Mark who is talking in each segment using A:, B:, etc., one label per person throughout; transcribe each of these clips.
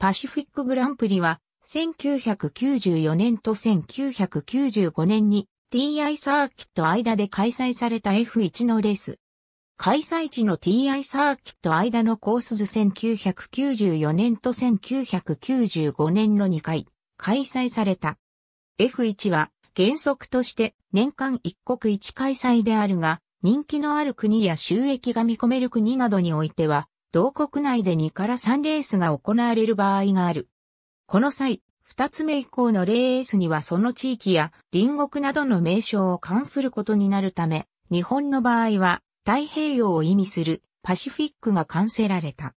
A: パシフィックグランプリは、1994年と1995年に TI サーキット間で開催された F1 のレース。開催地の TI サーキット間のコース図1994年と1995年の2回開催された。F1 は原則として年間一国一開催であるが、人気のある国や収益が見込める国などにおいては、同国内で2から3レースが行われる場合がある。この際、2つ目以降のレースにはその地域や隣国などの名称を関することになるため、日本の場合は太平洋を意味するパシフィックが完成られた。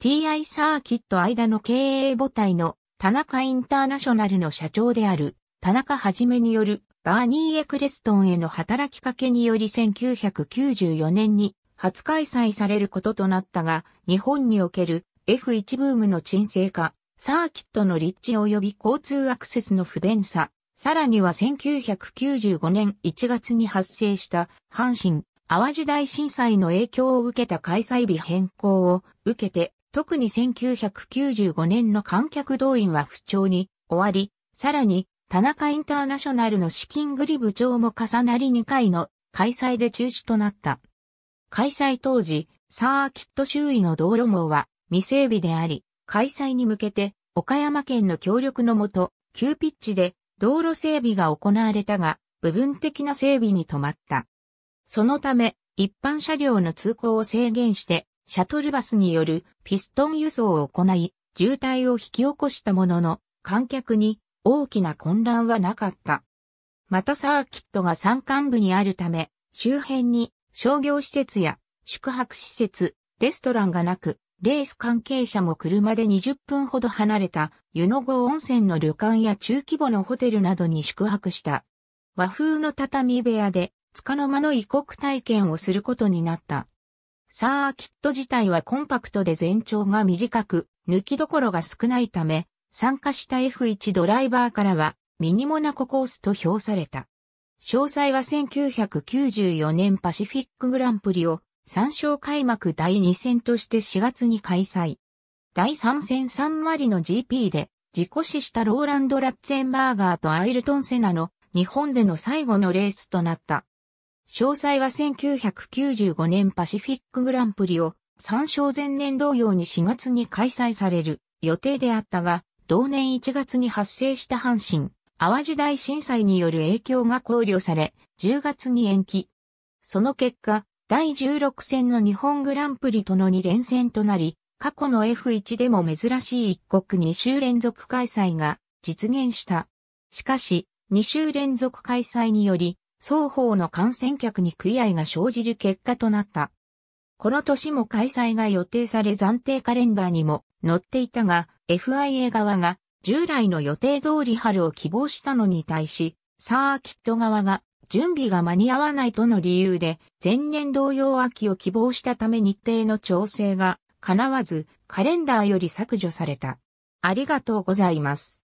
A: TI サーキット間の経営母体の田中インターナショナルの社長である田中はじめによるバーニー・エクレストンへの働きかけにより1994年に初開催されることとなったが、日本における F1 ブームの沈静化、サーキットの立地及び交通アクセスの不便さ、さらには1995年1月に発生した阪神・淡路大震災の影響を受けた開催日変更を受けて、特に1995年の観客動員は不調に終わり、さらに田中インターナショナルの資金繰り部長も重なり2回の開催で中止となった。開催当時、サーキット周囲の道路網は未整備であり、開催に向けて岡山県の協力のもと、急ピッチで道路整備が行われたが、部分的な整備に止まった。そのため、一般車両の通行を制限して、シャトルバスによるピストン輸送を行い、渋滞を引き起こしたものの、観客に大きな混乱はなかった。またサーキットが山間部にあるため、周辺に商業施設や宿泊施設、レストランがなく、レース関係者も車で20分ほど離れた湯の郷温泉の旅館や中規模のホテルなどに宿泊した。和風の畳部屋で、束の間の異国体験をすることになった。サーキット自体はコンパクトで全長が短く、抜きどころが少ないため、参加した F1 ドライバーからは、ミニモナココースと評された。詳細は1994年パシフィックグランプリを参照開幕第2戦として4月に開催。第3戦3割の GP で自己死したローランド・ラッツェンバーガーとアイルトン・セナの日本での最後のレースとなった。詳細は1995年パシフィックグランプリを参照前年同様に4月に開催される予定であったが、同年1月に発生した阪神淡路大震災による影響が考慮され、10月に延期。その結果、第16戦の日本グランプリとの2連戦となり、過去の F1 でも珍しい一国2週連続開催が実現した。しかし、2週連続開催により、双方の観戦客に悔いが生じる結果となった。この年も開催が予定され暫定カレンダーにも載っていたが、FIA 側が従来の予定通り春を希望したのに対し、サーキット側が準備が間に合わないとの理由で、前年同様秋を希望したため日程の調整が叶わず、カレンダーより削除された。ありがとうございます。